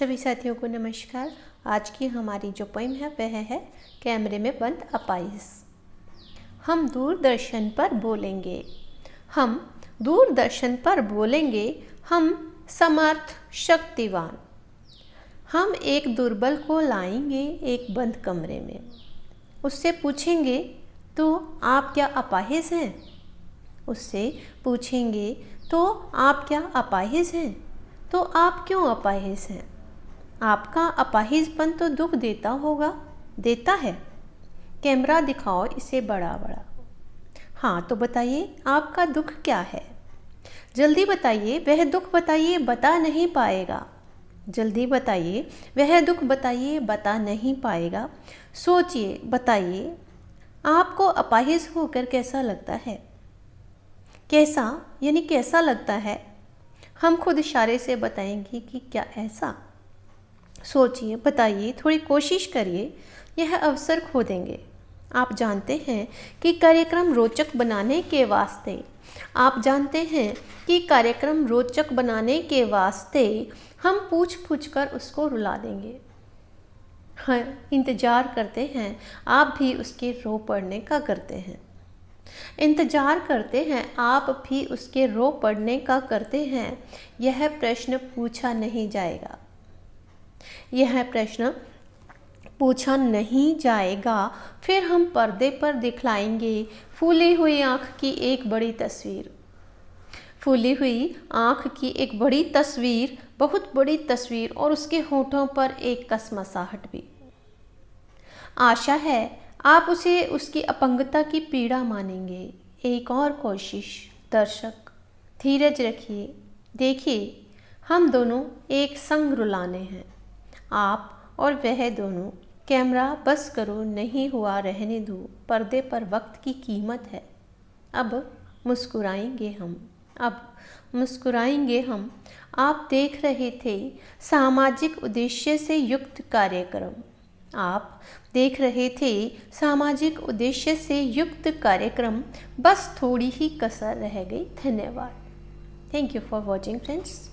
सभी साथियों को नमस्कार आज की हमारी जो पोइम है वह है कैमरे में बंद अपाइस हम दूरदर्शन पर बोलेंगे हम दूरदर्शन पर बोलेंगे हम समर्थ शक्तिवान हम एक दुर्बल को लाएंगे एक बंद कमरे में उससे पूछेंगे तो आप क्या अपाहिज हैं उससे पूछेंगे तो आप क्या अपाहिज हैं तो आप क्यों अपाहिज हैं आपका अपाहिजपन तो दुख देता होगा देता है कैमरा दिखाओ इसे बड़ा बड़ा हाँ तो बताइए आपका दुख क्या है जल्दी बताइए वह दुख बताइए बता नहीं पाएगा जल्दी बताइए वह दुख बताइए बता नहीं पाएगा सोचिए बताइए आपको अपाहिज होकर कैसा लगता है कैसा यानी कैसा लगता है हम खुद इशारे से बताएंगे कि क्या ऐसा सोचिए बताइए थोड़ी कोशिश करिए यह अवसर खो देंगे आप जानते हैं कि कार्यक्रम रोचक बनाने के वास्ते आप जानते हैं कि कार्यक्रम रोचक बनाने के वास्ते हम पूछ पूछ कर उसको रुला देंगे हाँ इंतज़ार करते हैं आप भी उसके रो पड़ने का करते हैं इंतज़ार करते हैं आप भी उसके रो पड़ने का करते हैं यह प्रश्न पूछा नहीं जाएगा यह प्रश्न पूछा नहीं जाएगा फिर हम पर्दे पर दिखलाएंगे फूली हुई आँख की एक बड़ी तस्वीर फूली हुई आँख की एक बड़ी तस्वीर बहुत बड़ी तस्वीर और उसके होठों पर एक कसमसाहट भी आशा है आप उसे उसकी अपंगता की पीड़ा मानेंगे एक और कोशिश दर्शक धीरज रखिए देखिए हम दोनों एक संग रुलाने हैं आप और वह दोनों कैमरा बस करो नहीं हुआ रहने दो पर्दे पर वक्त की कीमत है अब मुस्कुराएंगे हम अब मुस्कुराएंगे हम आप देख रहे थे सामाजिक उद्देश्य से युक्त कार्यक्रम आप देख रहे थे सामाजिक उद्देश्य से युक्त कार्यक्रम बस थोड़ी ही कसर रह गई धन्यवाद thank you for watching friends